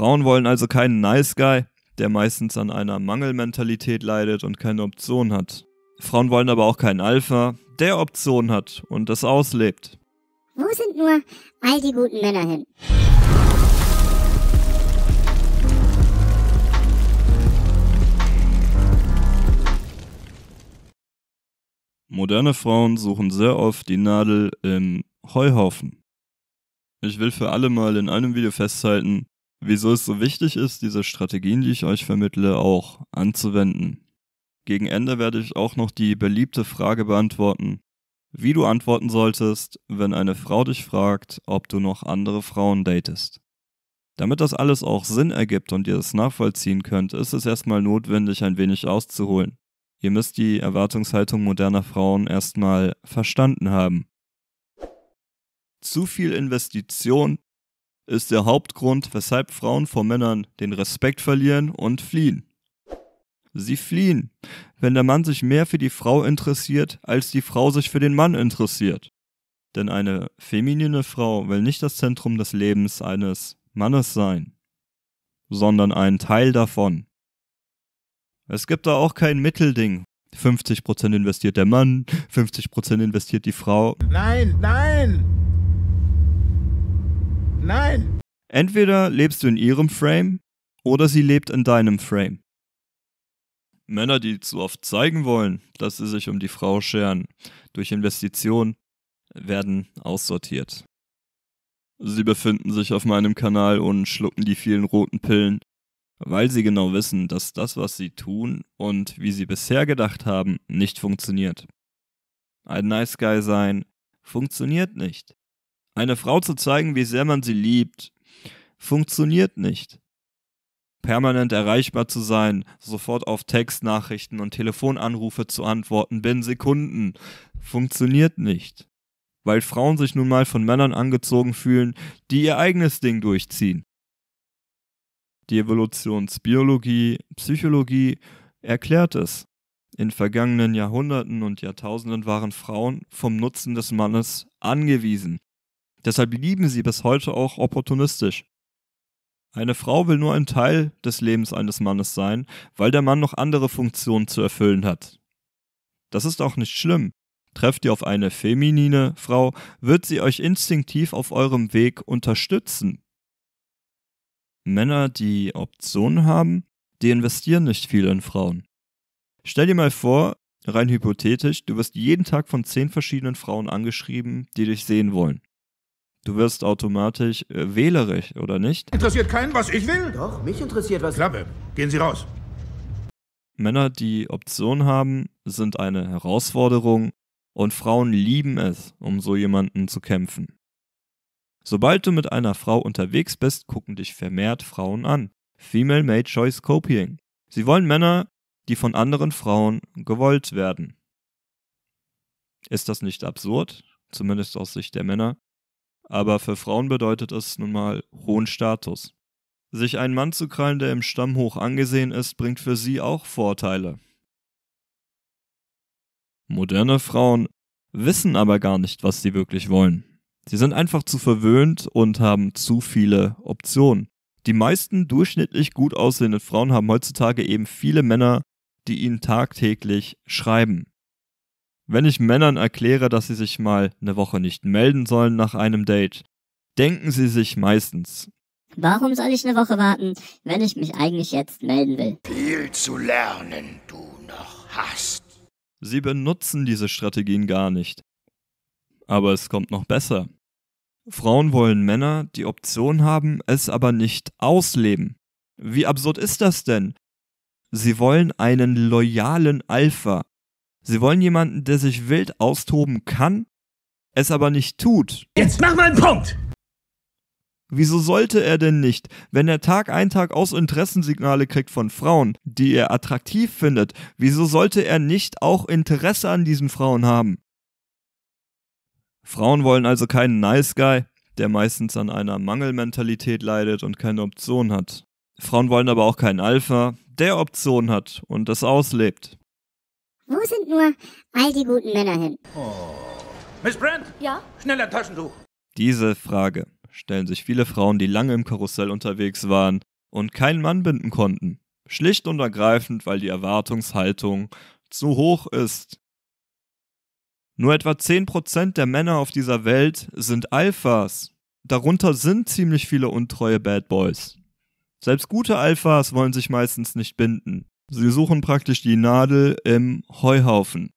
Frauen wollen also keinen Nice Guy, der meistens an einer Mangelmentalität leidet und keine Option hat. Frauen wollen aber auch keinen Alpha, der Option hat und das auslebt. Wo sind nur all die guten Männer hin? Moderne Frauen suchen sehr oft die Nadel im Heuhaufen. Ich will für alle mal in einem Video festhalten, wieso es so wichtig ist, diese Strategien, die ich euch vermittle, auch anzuwenden. Gegen Ende werde ich auch noch die beliebte Frage beantworten, wie du antworten solltest, wenn eine Frau dich fragt, ob du noch andere Frauen datest. Damit das alles auch Sinn ergibt und ihr es nachvollziehen könnt, ist es erstmal notwendig, ein wenig auszuholen. Ihr müsst die Erwartungshaltung moderner Frauen erstmal verstanden haben. Zu viel Investition ist der Hauptgrund, weshalb Frauen vor Männern den Respekt verlieren und fliehen. Sie fliehen, wenn der Mann sich mehr für die Frau interessiert, als die Frau sich für den Mann interessiert. Denn eine feminine Frau will nicht das Zentrum des Lebens eines Mannes sein, sondern ein Teil davon. Es gibt da auch kein Mittelding. 50% investiert der Mann, 50% investiert die Frau. Nein, nein! Nein! Entweder lebst du in ihrem Frame oder sie lebt in deinem Frame. Männer, die zu oft zeigen wollen, dass sie sich um die Frau scheren, durch Investitionen werden aussortiert. Sie befinden sich auf meinem Kanal und schlucken die vielen roten Pillen, weil sie genau wissen, dass das, was sie tun und wie sie bisher gedacht haben, nicht funktioniert. Ein Nice Guy sein funktioniert nicht. Eine Frau zu zeigen, wie sehr man sie liebt, funktioniert nicht. Permanent erreichbar zu sein, sofort auf Textnachrichten und Telefonanrufe zu antworten binnen Sekunden, funktioniert nicht. Weil Frauen sich nun mal von Männern angezogen fühlen, die ihr eigenes Ding durchziehen. Die Evolutionsbiologie, Psychologie erklärt es. In vergangenen Jahrhunderten und Jahrtausenden waren Frauen vom Nutzen des Mannes angewiesen. Deshalb lieben sie bis heute auch opportunistisch. Eine Frau will nur ein Teil des Lebens eines Mannes sein, weil der Mann noch andere Funktionen zu erfüllen hat. Das ist auch nicht schlimm. Trefft ihr auf eine feminine Frau, wird sie euch instinktiv auf eurem Weg unterstützen. Männer, die Optionen haben, die investieren nicht viel in Frauen. Stell dir mal vor, rein hypothetisch, du wirst jeden Tag von zehn verschiedenen Frauen angeschrieben, die dich sehen wollen. Du wirst automatisch äh, wählerisch, oder nicht? Interessiert keinen, was ich will? Doch, mich interessiert was. Klappe, gehen Sie raus. Männer, die Optionen haben, sind eine Herausforderung und Frauen lieben es, um so jemanden zu kämpfen. Sobald du mit einer Frau unterwegs bist, gucken dich vermehrt Frauen an. Female Made Choice Copying. Sie wollen Männer, die von anderen Frauen gewollt werden. Ist das nicht absurd? Zumindest aus Sicht der Männer aber für Frauen bedeutet es nun mal hohen Status. Sich einen Mann zu krallen, der im Stamm hoch angesehen ist, bringt für sie auch Vorteile. Moderne Frauen wissen aber gar nicht, was sie wirklich wollen. Sie sind einfach zu verwöhnt und haben zu viele Optionen. Die meisten durchschnittlich gut aussehenden Frauen haben heutzutage eben viele Männer, die ihnen tagtäglich schreiben. Wenn ich Männern erkläre, dass sie sich mal eine Woche nicht melden sollen nach einem Date, denken sie sich meistens. Warum soll ich eine Woche warten, wenn ich mich eigentlich jetzt melden will? Viel zu lernen du noch hast. Sie benutzen diese Strategien gar nicht. Aber es kommt noch besser. Frauen wollen Männer, die Option haben, es aber nicht ausleben. Wie absurd ist das denn? Sie wollen einen loyalen Alpha, Sie wollen jemanden, der sich wild austoben kann, es aber nicht tut. Jetzt mach mal einen Punkt! Wieso sollte er denn nicht, wenn er Tag ein Tag aus Interessensignale kriegt von Frauen, die er attraktiv findet, wieso sollte er nicht auch Interesse an diesen Frauen haben? Frauen wollen also keinen Nice Guy, der meistens an einer Mangelmentalität leidet und keine Option hat. Frauen wollen aber auch keinen Alpha, der Option hat und das auslebt. Wo sind nur all die guten Männer hin? Oh. Miss Brandt? Ja? Schneller Taschentuch. Diese Frage stellen sich viele Frauen, die lange im Karussell unterwegs waren und keinen Mann binden konnten. Schlicht und ergreifend, weil die Erwartungshaltung zu hoch ist. Nur etwa 10% der Männer auf dieser Welt sind Alphas. Darunter sind ziemlich viele untreue Bad Boys. Selbst gute Alphas wollen sich meistens nicht binden. Sie suchen praktisch die Nadel im Heuhaufen.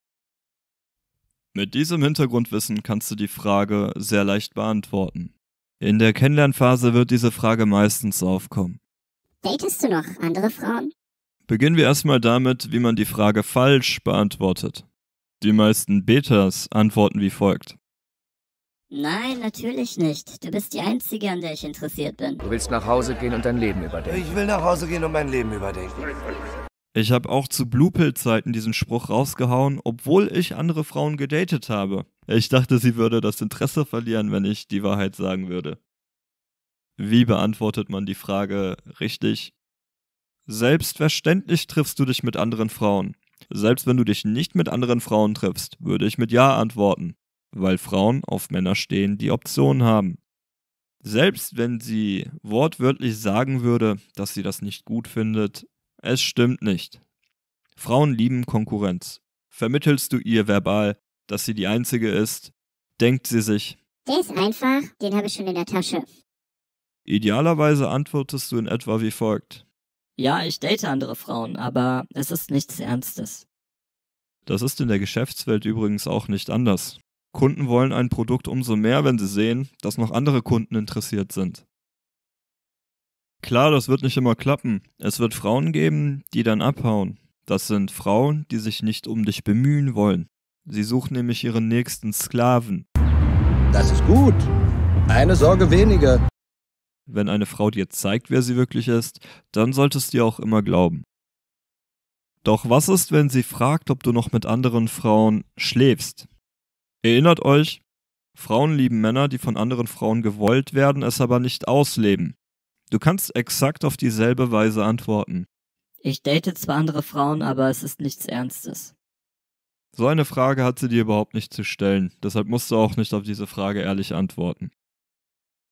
Mit diesem Hintergrundwissen kannst du die Frage sehr leicht beantworten. In der Kennenlernphase wird diese Frage meistens aufkommen. Datest du noch andere Frauen? Beginnen wir erstmal damit, wie man die Frage falsch beantwortet. Die meisten Betas antworten wie folgt. Nein, natürlich nicht. Du bist die Einzige, an der ich interessiert bin. Du willst nach Hause gehen und dein Leben überdenken. Ich will nach Hause gehen und mein Leben überdenken. Ich habe auch zu Blue Pill Zeiten diesen Spruch rausgehauen, obwohl ich andere Frauen gedatet habe. Ich dachte, sie würde das Interesse verlieren, wenn ich die Wahrheit sagen würde. Wie beantwortet man die Frage richtig? Selbstverständlich triffst du dich mit anderen Frauen. Selbst wenn du dich nicht mit anderen Frauen triffst, würde ich mit Ja antworten, weil Frauen auf Männer stehen, die Optionen haben. Selbst wenn sie wortwörtlich sagen würde, dass sie das nicht gut findet, es stimmt nicht. Frauen lieben Konkurrenz. Vermittelst du ihr verbal, dass sie die Einzige ist, denkt sie sich, der ist einfach, den habe ich schon in der Tasche. Idealerweise antwortest du in etwa wie folgt. Ja, ich date andere Frauen, aber es ist nichts Ernstes. Das ist in der Geschäftswelt übrigens auch nicht anders. Kunden wollen ein Produkt umso mehr, wenn sie sehen, dass noch andere Kunden interessiert sind. Klar, das wird nicht immer klappen. Es wird Frauen geben, die dann abhauen. Das sind Frauen, die sich nicht um dich bemühen wollen. Sie suchen nämlich ihren nächsten Sklaven. Das ist gut. Eine Sorge weniger. Wenn eine Frau dir zeigt, wer sie wirklich ist, dann solltest du ihr auch immer glauben. Doch was ist, wenn sie fragt, ob du noch mit anderen Frauen schläfst? Erinnert euch, Frauen lieben Männer, die von anderen Frauen gewollt werden, es aber nicht ausleben. Du kannst exakt auf dieselbe Weise antworten. Ich date zwar andere Frauen, aber es ist nichts Ernstes. So eine Frage hat sie dir überhaupt nicht zu stellen, deshalb musst du auch nicht auf diese Frage ehrlich antworten.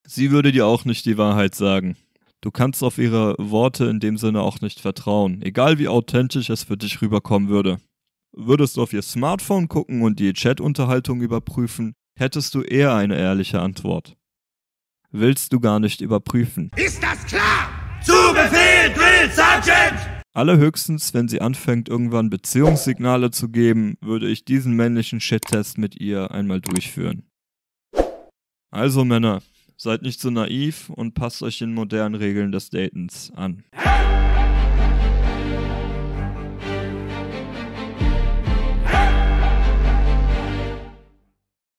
Sie würde dir auch nicht die Wahrheit sagen. Du kannst auf ihre Worte in dem Sinne auch nicht vertrauen, egal wie authentisch es für dich rüberkommen würde. Würdest du auf ihr Smartphone gucken und die Chatunterhaltung überprüfen, hättest du eher eine ehrliche Antwort willst du gar nicht überprüfen. Ist das klar? Zu Befehl, Drill Sergeant! Allerhöchstens, wenn sie anfängt, irgendwann Beziehungssignale zu geben, würde ich diesen männlichen Shit-Test mit ihr einmal durchführen. Also Männer, seid nicht so naiv und passt euch den modernen Regeln des Datens an.